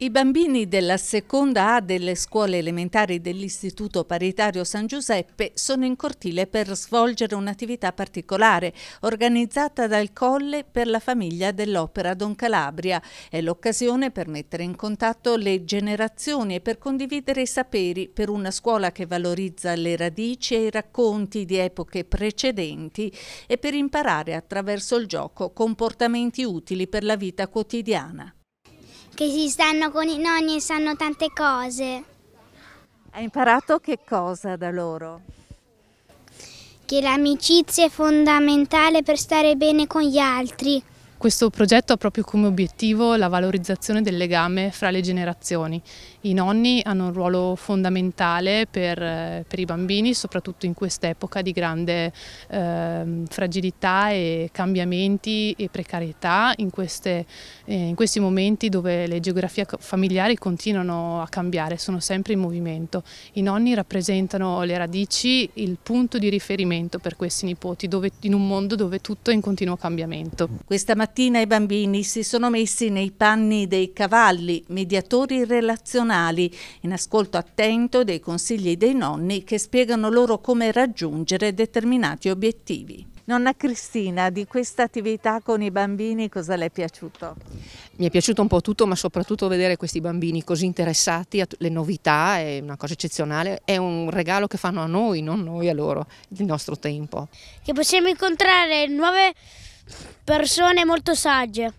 I bambini della seconda A delle scuole elementari dell'Istituto Paritario San Giuseppe sono in cortile per svolgere un'attività particolare organizzata dal Colle per la famiglia dell'Opera Don Calabria. È l'occasione per mettere in contatto le generazioni e per condividere i saperi per una scuola che valorizza le radici e i racconti di epoche precedenti e per imparare attraverso il gioco comportamenti utili per la vita quotidiana che si stanno con i nonni e sanno tante cose. Hai imparato che cosa da loro? Che l'amicizia è fondamentale per stare bene con gli altri. Questo progetto ha proprio come obiettivo la valorizzazione del legame fra le generazioni. I nonni hanno un ruolo fondamentale per, eh, per i bambini, soprattutto in quest'epoca di grande eh, fragilità e cambiamenti e precarietà, in, queste, eh, in questi momenti dove le geografie familiari continuano a cambiare, sono sempre in movimento. I nonni rappresentano le radici, il punto di riferimento per questi nipoti dove, in un mondo dove tutto è in continuo cambiamento. Questa mattina i bambini si sono messi nei panni dei cavalli, mediatori relazionali, in ascolto attento dei consigli dei nonni che spiegano loro come raggiungere determinati obiettivi. Nonna Cristina, di questa attività con i bambini cosa le è piaciuto? Mi è piaciuto un po' tutto, ma soprattutto vedere questi bambini così interessati alle novità è una cosa eccezionale, è un regalo che fanno a noi, non noi a loro, il nostro tempo. Che possiamo incontrare nuove persone molto sagge.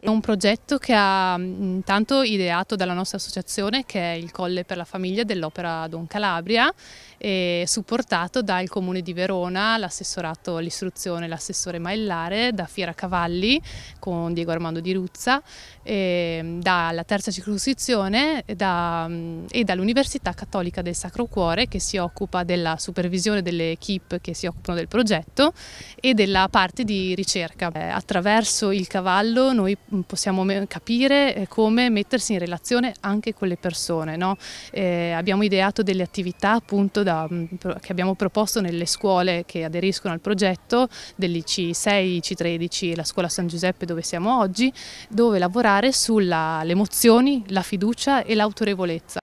È un progetto che ha mm, intanto ideato dalla nostra associazione che è il Colle per la Famiglia dell'Opera Don Calabria e supportato dal Comune di Verona, l'assessorato all'istruzione, l'assessore Maellare, da Fiera Cavalli con Diego Armando Di Ruzza, mm, dalla Terza Circoscrizione e, da, mm, e dall'Università Cattolica del Sacro Cuore che si occupa della supervisione delle equip che si occupano del progetto e della parte di ricerca. Eh, attraverso il cavallo noi Mm, possiamo capire eh, come mettersi in relazione anche con le persone. No? Eh, abbiamo ideato delle attività appunto da, mm, che abbiamo proposto nelle scuole che aderiscono al progetto dell'IC6, IC13 e la scuola San Giuseppe dove siamo oggi, dove lavorare sulle emozioni, la fiducia e l'autorevolezza.